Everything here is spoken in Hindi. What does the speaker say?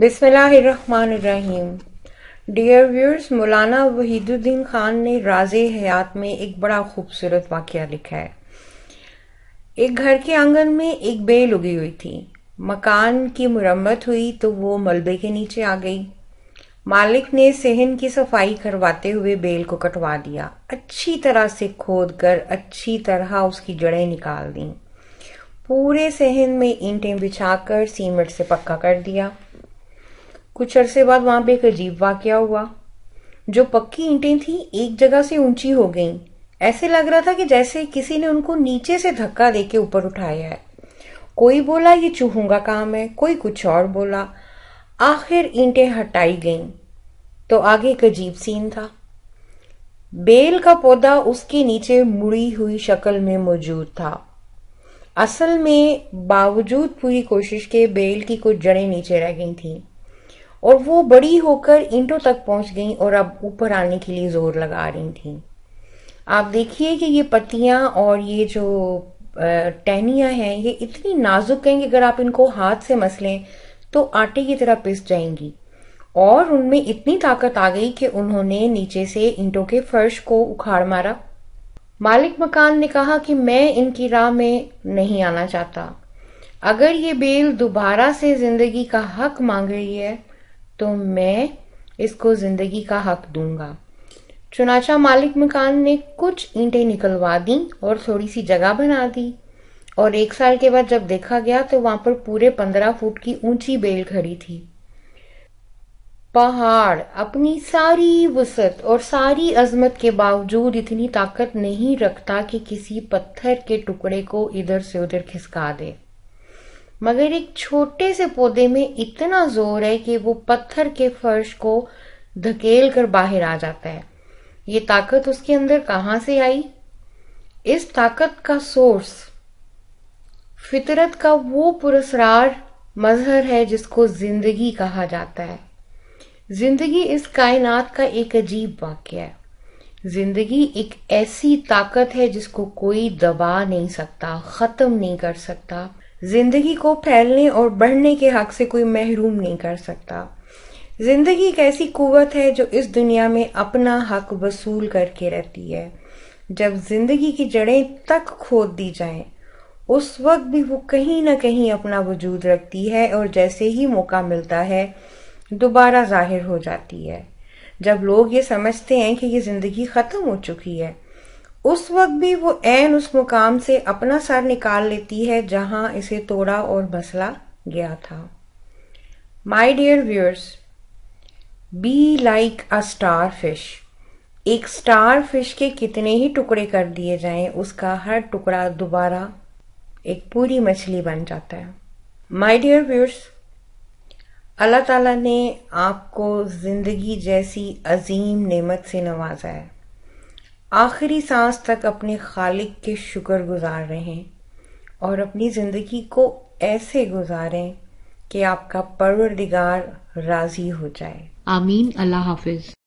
बिस्मिल्लाहिर्रहमानिर्रहीम डियर व्यूअर्स मौलाना वहीदुद्दीन खान ने राजे हयात में एक बड़ा खूबसूरत वाक्य लिखा है एक घर के आंगन में एक बेल उगी हुई थी मकान की मुरम्मत हुई तो वो मलबे के नीचे आ गई मालिक ने सहन की सफाई करवाते हुए बेल को कटवा दिया अच्छी तरह से खोद कर अच्छी तरह उसकी जड़ें निकाल दी पूरे सहन में ईंटें बिछाकर सीमेंट से पक्का कर दिया कुछ अरसे बाद वहां पे एक अजीब वाक्य हुआ जो पक्की ईंटें थी एक जगह से ऊंची हो गई ऐसे लग रहा था कि जैसे किसी ने उनको नीचे से धक्का देके ऊपर उठाया है कोई बोला ये चूहूंगा काम है कोई कुछ और बोला आखिर ईंटें हटाई गईं। तो आगे एक अजीब सीन था बेल का पौधा उसके नीचे मुड़ी हुई शक्ल में मौजूद था असल में बावजूद पूरी कोशिश के बेल की कुछ जड़ें नीचे रह गई थीं। और वो बड़ी होकर इंटो तक पहुंच गई और अब ऊपर आने के लिए जोर लगा रही थी आप देखिए कि ये पत्तियां और ये जो टहनियाँ हैं ये इतनी नाजुक हैं कि अगर आप इनको हाथ से लें तो आटे की तरह पिस जाएंगी और उनमें इतनी ताकत आ गई कि उन्होंने नीचे से ईंटों के फर्श को उखाड़ मारा मालिक मकान ने कहा कि मैं इनकी राह में नहीं आना चाहता अगर ये बेल दोबारा से जिंदगी का हक मांग रही है तो मैं इसको ज़िंदगी का हक दूंगा चुनाचा मालिक मकान ने कुछ ईंटें निकलवा दी और थोड़ी सी जगह बना दी और एक साल के बाद जब देखा गया तो वहां पर पूरे पंद्रह फुट की ऊंची बेल खड़ी थी पहाड़ अपनी सारी वसत और सारी अजमत के बावजूद इतनी ताकत नहीं रखता कि किसी पत्थर के टुकड़े को इधर से उधर खिसका दे मगर एक छोटे से पौधे में इतना जोर है कि वो पत्थर के फर्श को धकेल कर बाहर आ जाता है ये ताकत उसके अंदर कहाँ से आई इस ताकत का सोर्स फितरत का वो पुरस्कार मजहर है जिसको जिंदगी कहा जाता है जिंदगी इस कायनात का एक अजीब वाक्य है जिंदगी एक ऐसी ताकत है जिसको कोई दबा नहीं सकता खत्म नहीं कर सकता जिंदगी को फैलने और बढ़ने के हक से कोई महरूम नहीं कर सकता जिंदगी एक ऐसी कुवत है जो इस दुनिया में अपना हक वसूल करके रहती है जब जिंदगी की जड़ें तक खोद दी जाएं, उस वक्त भी वो कहीं ना कहीं अपना वजूद रखती है और जैसे ही मौका मिलता है दोबारा जाहिर हो जाती है जब लोग ये समझते हैं कि ये ज़िंदगी ख़त्म हो चुकी है उस वक्त भी वो ऐन उस मुकाम से अपना सर निकाल लेती है जहां इसे तोड़ा और बसला गया था my dear viewers be like a star fish एक स्टार फिश के कितने ही टुकड़े कर दिए जाएं उसका हर टुकड़ा दोबारा एक पूरी मछली बन जाता है माई डियर व्यूअर्स अल्लाह ताला ने आपको ज़िंदगी जैसी अजीम नेमत से नवाजा है आखिरी सांस तक अपने खालिक के शुक्र गुजार रहें और अपनी ज़िंदगी को ऐसे गुजारें कि आपका परवरदिगार राज़ी हो जाए आमीन अल्लाह हाफिज़